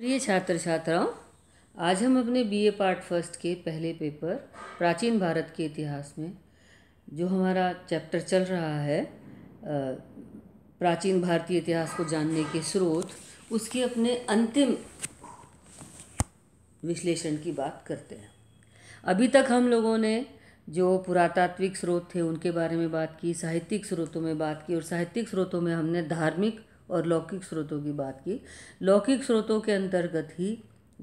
प्रिय छात्र छात्राओं आज हम अपने बीए पार्ट फर्स्ट के पहले पेपर प्राचीन भारत के इतिहास में जो हमारा चैप्टर चल रहा है प्राचीन भारतीय इतिहास को जानने के स्रोत उसके अपने अंतिम विश्लेषण की बात करते हैं अभी तक हम लोगों ने जो पुरातात्विक स्रोत थे उनके बारे में बात की साहित्यिक स्रोतों में बात की और साहित्यिक स्रोतों में हमने धार्मिक और लौकिक स्रोतों की बात की लौकिक स्रोतों के अंतर्गत ही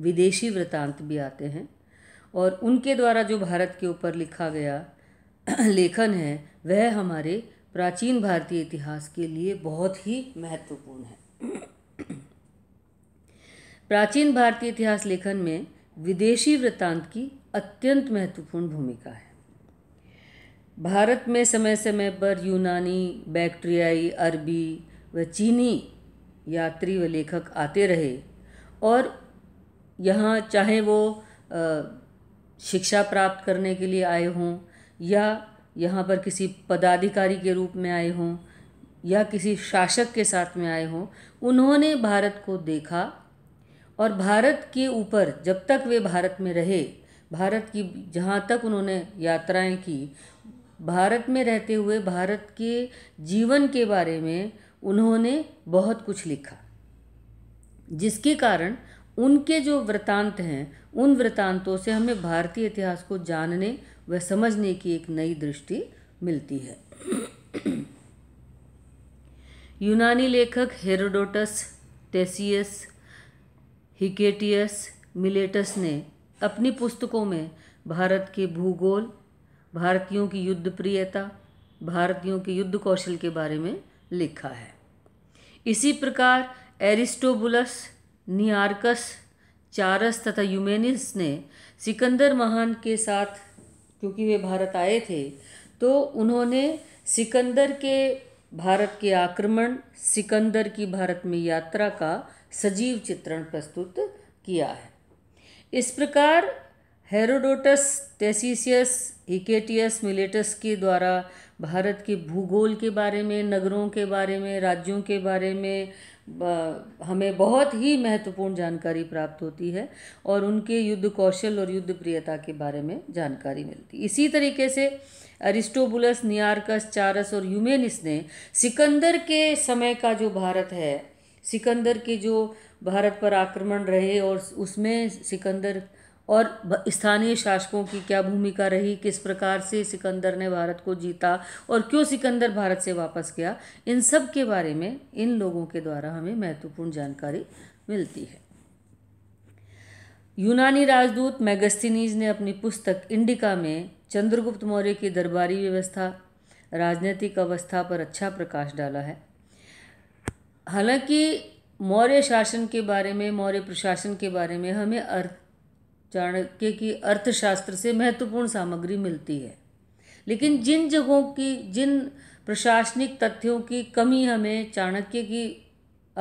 विदेशी वृतांत भी आते हैं और उनके द्वारा जो भारत के ऊपर लिखा गया लेखन है वह हमारे प्राचीन भारतीय इतिहास के लिए बहुत ही महत्वपूर्ण है प्राचीन भारतीय इतिहास लेखन में विदेशी वृत्तांत की अत्यंत महत्वपूर्ण भूमिका है भारत में समय समय पर यूनानी बैक्ट्रियाई अरबी व चीनी यात्री व लेखक आते रहे और यहाँ चाहे वो शिक्षा प्राप्त करने के लिए आए हों या यहाँ पर किसी पदाधिकारी के रूप में आए हों या किसी शासक के साथ में आए हों उन्होंने भारत को देखा और भारत के ऊपर जब तक वे भारत में रहे भारत की जहाँ तक उन्होंने यात्राएं की भारत में रहते हुए भारत के जीवन के बारे में उन्होंने बहुत कुछ लिखा जिसके कारण उनके जो वृतांत हैं उन वृतांतों से हमें भारतीय इतिहास को जानने व समझने की एक नई दृष्टि मिलती है यूनानी लेखक हेरोडोटस टेसियस हिकेटियस मिलेटस ने अपनी पुस्तकों में भारत के भूगोल भारतीयों की युद्ध प्रियता भारतीयों के युद्ध कौशल के बारे में लिखा है इसी प्रकार एरिस्टोबुलस नियार्कस चारस तथा यूमेनिस ने सिकंदर महान के साथ क्योंकि वे भारत आए थे तो उन्होंने सिकंदर के भारत के आक्रमण सिकंदर की भारत में यात्रा का सजीव चित्रण प्रस्तुत किया है इस प्रकार हेरोडोटस टेसीसियस इकेटियस मिलेटस के द्वारा भारत के भूगोल के बारे में नगरों के बारे में राज्यों के बारे में हमें बहुत ही महत्वपूर्ण जानकारी प्राप्त होती है और उनके युद्ध कौशल और युद्ध प्रियता के बारे में जानकारी मिलती इसी तरीके से अरिस्टोबुलस नियारकस चारस और यूमेनिस ने सिकंदर के समय का जो भारत है सिकंदर के जो भारत पर आक्रमण रहे और उसमें सिकंदर और स्थानीय शासकों की क्या भूमिका रही किस प्रकार से सिकंदर ने भारत को जीता और क्यों सिकंदर भारत से वापस गया इन सब के बारे में इन लोगों के द्वारा हमें महत्वपूर्ण जानकारी मिलती है यूनानी राजदूत मैगस्तिनीज ने अपनी पुस्तक इंडिका में चंद्रगुप्त मौर्य की दरबारी व्यवस्था राजनीतिक अवस्था पर अच्छा प्रकाश डाला है हालांकि मौर्य शासन के बारे में मौर्य प्रशासन के बारे में हमें अर्थ चाणक्य की अर्थशास्त्र से महत्वपूर्ण सामग्री मिलती है लेकिन जिन जगहों की जिन प्रशासनिक तथ्यों की कमी हमें चाणक्य की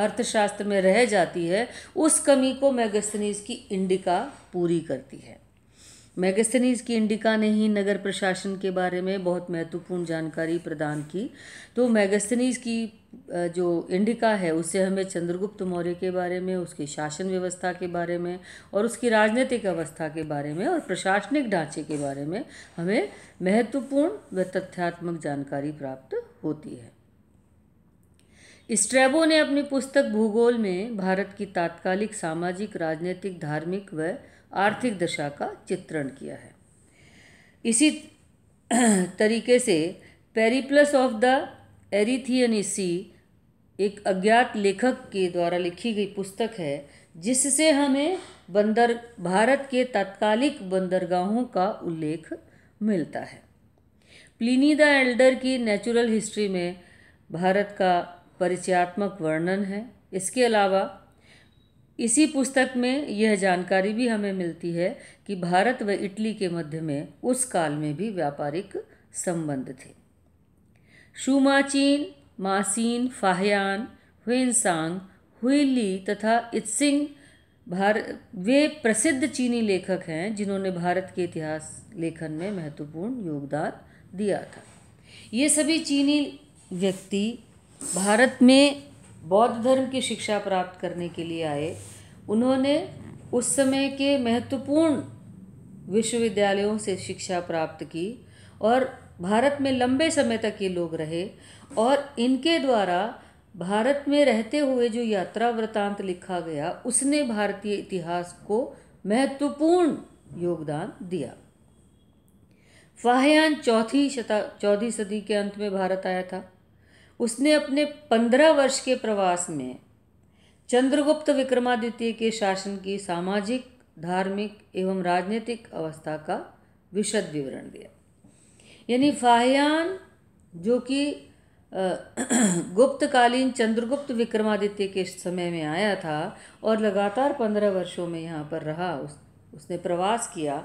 अर्थशास्त्र में रह जाती है उस कमी को मैगस्थनीज की इंडिका पूरी करती है मैगस्थनीज की इंडिका ने ही नगर प्रशासन के बारे में बहुत महत्वपूर्ण जानकारी प्रदान की तो मैगस्थनीज की जो इंडिका है उससे हमें चंद्रगुप्त मौर्य के बारे में उसकी शासन व्यवस्था के बारे में और उसकी राजनीतिक अवस्था के बारे में और प्रशासनिक ढांचे के बारे में हमें महत्वपूर्ण व तथ्यात्मक जानकारी प्राप्त होती है स्ट्रेबो ने अपनी पुस्तक भूगोल में भारत की तात्कालिक सामाजिक राजनीतिक धार्मिक व आर्थिक दशा का चित्रण किया है इसी तरीके से पेरिप्लस ऑफ द एरिथियनिसी एक अज्ञात लेखक के द्वारा लिखी गई पुस्तक है जिससे हमें बंदर भारत के तात्कालिक बंदरगाहों का उल्लेख मिलता है प्लिनी द एल्डर की नेचुरल हिस्ट्री में भारत का परिचयात्मक वर्णन है इसके अलावा इसी पुस्तक में यह जानकारी भी हमें मिलती है कि भारत व इटली के मध्य में उस काल में भी व्यापारिक संबंध थे शुमाचीन मासीन फाहयान हुएनसांग हुईली तथा इत्सिंग भार वे प्रसिद्ध चीनी लेखक हैं जिन्होंने भारत के इतिहास लेखन में महत्वपूर्ण योगदान दिया था ये सभी चीनी व्यक्ति भारत में बौद्ध धर्म की शिक्षा प्राप्त करने के लिए आए उन्होंने उस समय के महत्वपूर्ण विश्वविद्यालयों से शिक्षा प्राप्त की और भारत में लंबे समय तक ये लोग रहे और इनके द्वारा भारत में रहते हुए जो यात्रा वृतांत लिखा गया उसने भारतीय इतिहास को महत्वपूर्ण योगदान दिया फाहयान चौथी शता चौथी सदी के अंत में भारत आया था उसने अपने पंद्रह वर्ष के प्रवास में चंद्रगुप्त विक्रमादित्य के शासन की सामाजिक धार्मिक एवं राजनीतिक अवस्था का विशद विवरण दिया यानी फाहयान जो कि गुप्तकालीन चंद्रगुप्त विक्रमादित्य के समय में आया था और लगातार पंद्रह वर्षों में यहाँ पर रहा उस उसने प्रवास किया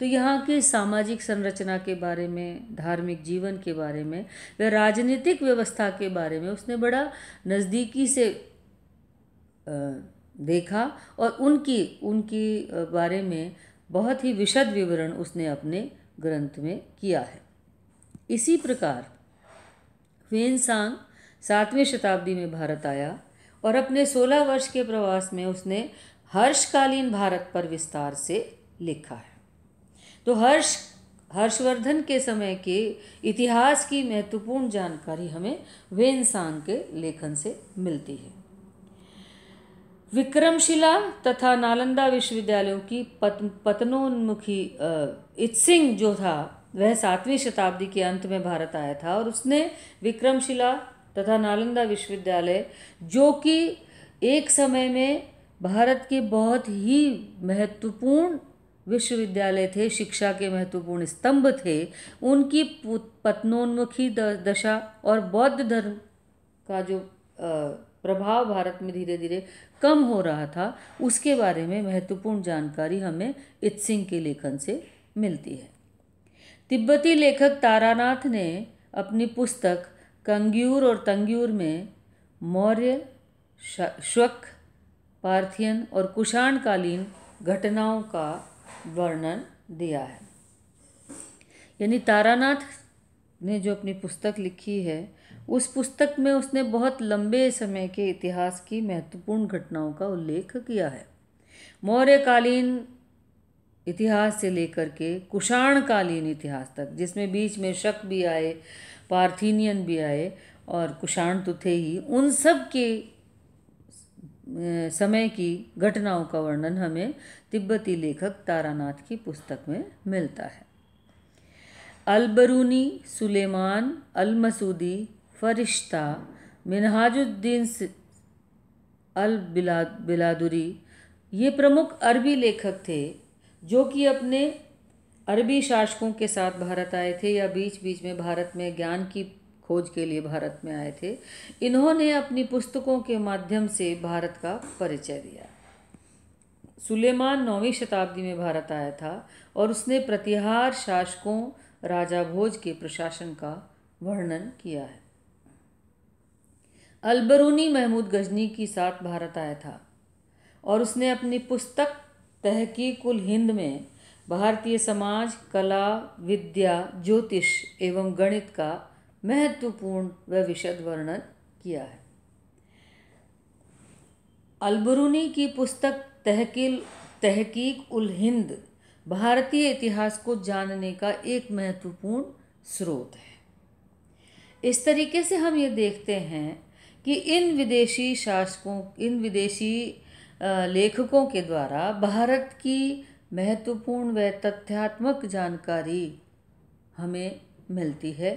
तो यहाँ की सामाजिक संरचना के बारे में धार्मिक जीवन के बारे में व राजनीतिक व्यवस्था के बारे में उसने बड़ा नज़दीकी से देखा और उनकी उनकी बारे में बहुत ही विशद विवरण उसने अपने ग्रंथ में किया है इसी प्रकार वेनसांग सातवीं शताब्दी में भारत आया और अपने सोलह वर्ष के प्रवास में उसने हर्षकालीन भारत पर विस्तार से लिखा है तो हर्ष हर्षवर्धन के समय के इतिहास की महत्वपूर्ण जानकारी हमें वेनसांग के लेखन से मिलती है विक्रमशिला तथा नालंदा विश्वविद्यालयों की पत, पतनोन्मुखी इत्सिंग जो था वह सातवीं शताब्दी के अंत में भारत आया था और उसने विक्रमशिला तथा नालंदा विश्वविद्यालय जो कि एक समय में भारत के बहुत ही महत्वपूर्ण विश्वविद्यालय थे शिक्षा के महत्वपूर्ण स्तंभ थे उनकी पत्नोन्मुखी दशा और बौद्ध धर्म का जो प्रभाव भारत में धीरे धीरे कम हो रहा था उसके बारे में महत्वपूर्ण जानकारी हमें इत सिंह के लेखन से मिलती है तिब्बती लेखक तारानाथ ने अपनी पुस्तक कंग्यूर और तंग्यूर में मौर्य श्वक पार्थियन और कुषाणकालीन घटनाओं का वर्णन दिया है यानी तारानाथ ने जो अपनी पुस्तक लिखी है उस पुस्तक में उसने बहुत लंबे समय के इतिहास की महत्वपूर्ण घटनाओं का उल्लेख किया है मौर्यकालीन इतिहास से लेकर के कुषाणकालीन इतिहास तक जिसमें बीच में शक भी आए पार्थीनियन भी आए और कुषाण तो थे ही उन सब के समय की घटनाओं का वर्णन हमें तिब्बती लेखक तारानाथ की पुस्तक में मिलता है अलबरूनी सुलेमान अलमसूदी फरिश्ता मिनहाजुद्दीन अल बिला बिलादुरी ये प्रमुख अरबी लेखक थे जो कि अपने अरबी शासकों के साथ भारत आए थे या बीच बीच में भारत में ज्ञान की खोज के लिए भारत में आए थे इन्होंने अपनी पुस्तकों के माध्यम से भारत का परिचय दिया सुलेमान नौवीं शताब्दी में भारत आया था और उसने प्रतिहार शासकों राजा भोज के प्रशासन का वर्णन किया है अलबरूनी महमूद गजनी के साथ भारत आया था और उसने अपनी पुस्तक कुल हिंद में भारतीय समाज कला विद्या ज्योतिष एवं गणित का महत्वपूर्ण व विशद वर्णन किया है अलबरूनी की पुस्तक तहकील तहकीक उल हिंद भारतीय इतिहास को जानने का एक महत्वपूर्ण स्रोत है इस तरीके से हम ये देखते हैं कि इन विदेशी शासकों इन विदेशी लेखकों के द्वारा भारत की महत्वपूर्ण व तथ्यात्मक जानकारी हमें मिलती है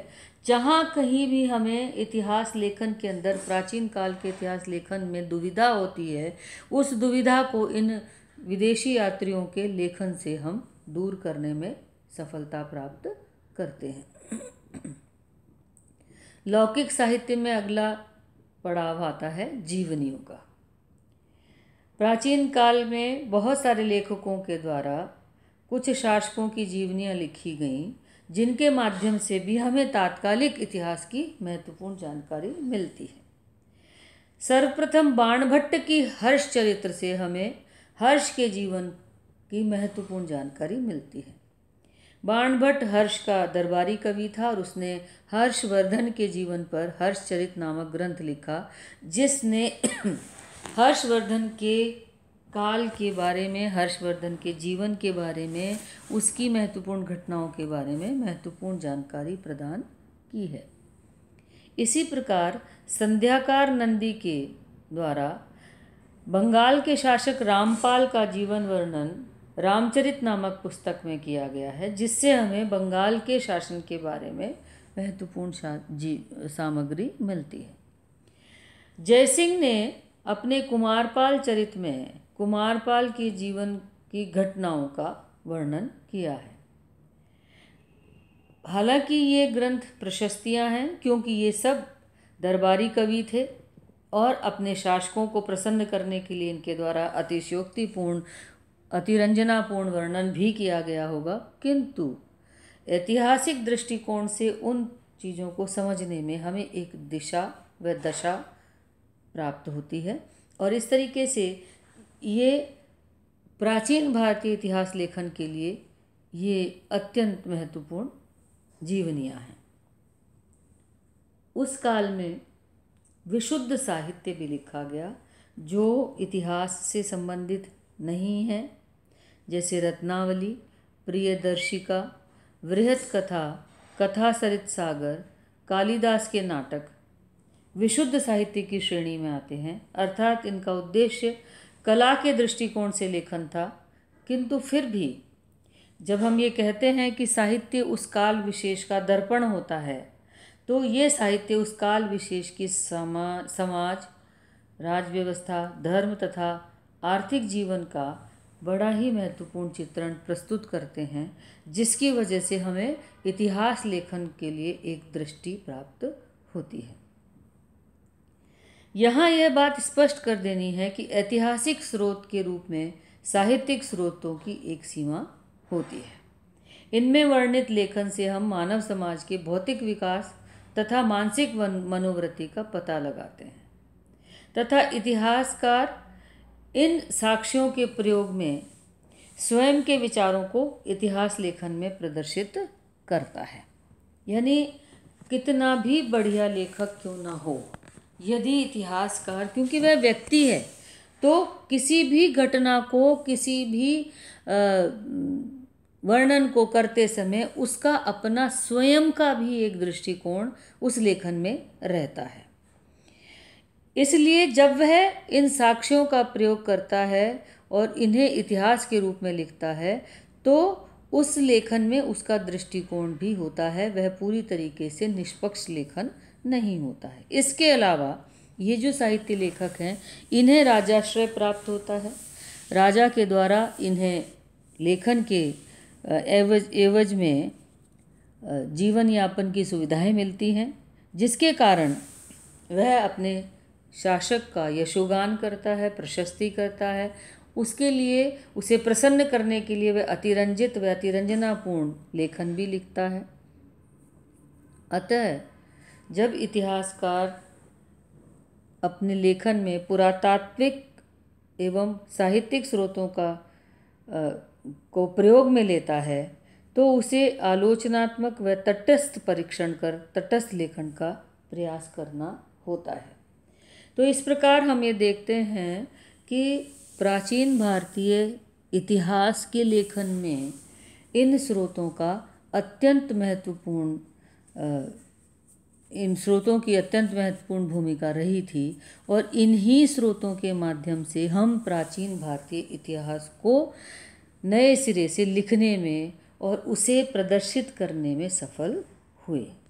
जहाँ कहीं भी हमें इतिहास लेखन के अंदर प्राचीन काल के इतिहास लेखन में दुविधा होती है उस दुविधा को इन विदेशी यात्रियों के लेखन से हम दूर करने में सफलता प्राप्त करते हैं लौकिक साहित्य में अगला पड़ाव आता है जीवनियों का प्राचीन काल में बहुत सारे लेखकों के द्वारा कुछ शासकों की जीवनियाँ लिखी गईं जिनके माध्यम से भी हमें तात्कालिक इतिहास की महत्वपूर्ण जानकारी मिलती है सर्वप्रथम बाणभट्ट की हर्ष चरित्र से हमें हर्ष के जीवन की महत्वपूर्ण जानकारी मिलती है बाणभट्ट हर्ष का दरबारी कवि था और उसने हर्षवर्धन के जीवन पर हर्षचरित नामक ग्रंथ लिखा जिसने हर्षवर्धन के काल के बारे में हर्षवर्धन के जीवन के बारे में उसकी महत्वपूर्ण घटनाओं के बारे में महत्वपूर्ण जानकारी प्रदान की है इसी प्रकार संध्याकार नंदी के द्वारा बंगाल के शासक रामपाल का जीवन वर्णन रामचरित नामक पुस्तक में किया गया है जिससे हमें बंगाल के शासन के बारे में महत्वपूर्ण सामग्री मिलती है जयसिंह ने अपने कुमारपाल चरित में कुमारपाल के जीवन की घटनाओं का वर्णन किया है हालांकि ये ग्रंथ प्रशस्तियां हैं क्योंकि ये सब दरबारी कवि थे और अपने शासकों को प्रसन्न करने के लिए इनके द्वारा अतिशयोक्तिपूर्ण अतिरंजनापूर्ण वर्णन भी किया गया होगा किंतु ऐतिहासिक दृष्टिकोण से उन चीज़ों को समझने में हमें एक दिशा व दशा प्राप्त होती है और इस तरीके से ये प्राचीन भारतीय इतिहास लेखन के लिए ये अत्यंत महत्वपूर्ण जीवनियाँ हैं उस काल में विशुद्ध साहित्य भी लिखा गया जो इतिहास से संबंधित नहीं है जैसे रत्नावली प्रियदर्शिका वृहत कथा कथा सरित सागर कालिदास के नाटक विशुद्ध साहित्य की श्रेणी में आते हैं अर्थात इनका उद्देश्य कला के दृष्टिकोण से लेखन था किंतु फिर भी जब हम ये कहते हैं कि साहित्य उस काल विशेष का दर्पण होता है तो ये साहित्य उस काल विशेष की समा समाज राजव्यवस्था धर्म तथा आर्थिक जीवन का बड़ा ही महत्वपूर्ण चित्रण प्रस्तुत करते हैं जिसकी वजह से हमें इतिहास लेखन के लिए एक दृष्टि प्राप्त होती है यहाँ यह बात स्पष्ट कर देनी है कि ऐतिहासिक स्रोत के रूप में साहित्यिक स्रोतों की एक सीमा होती है इनमें वर्णित लेखन से हम मानव समाज के भौतिक विकास तथा मानसिक मनोवृत्ति का पता लगाते हैं तथा इतिहासकार इन साक्ष्यों के प्रयोग में स्वयं के विचारों को इतिहास लेखन में प्रदर्शित करता है यानी कितना भी बढ़िया लेखक क्यों ना हो यदि इतिहासकार क्योंकि वह व्यक्ति है तो किसी भी घटना को किसी भी वर्णन को करते समय उसका अपना स्वयं का भी एक दृष्टिकोण उस लेखन में रहता है इसलिए जब वह इन साक्ष्यों का प्रयोग करता है और इन्हें इतिहास के रूप में लिखता है तो उस लेखन में उसका दृष्टिकोण भी होता है वह पूरी तरीके से निष्पक्ष लेखन नहीं होता है इसके अलावा ये जो साहित्य लेखक हैं इन्हें राजाश्रय प्राप्त होता है राजा के द्वारा इन्हें लेखन के एवज एवज में जीवन यापन की सुविधाएं मिलती हैं जिसके कारण वह अपने शासक का यशोगान करता है प्रशस्ति करता है उसके लिए उसे प्रसन्न करने के लिए वह अतिरंजित व अतिरंजनापूर्ण लेखन भी लिखता है अतः जब इतिहासकार अपने लेखन में पुरातात्विक एवं साहित्यिक स्रोतों का आ, को प्रयोग में लेता है तो उसे आलोचनात्मक व तटस्थ परीक्षण कर तटस्थ लेखन का प्रयास करना होता है तो इस प्रकार हम ये देखते हैं कि प्राचीन भारतीय इतिहास के लेखन में इन स्रोतों का अत्यंत महत्वपूर्ण इन स्रोतों की अत्यंत महत्वपूर्ण भूमिका रही थी और इन्हीं स्रोतों के माध्यम से हम प्राचीन भारतीय इतिहास को नए सिरे से लिखने में और उसे प्रदर्शित करने में सफल हुए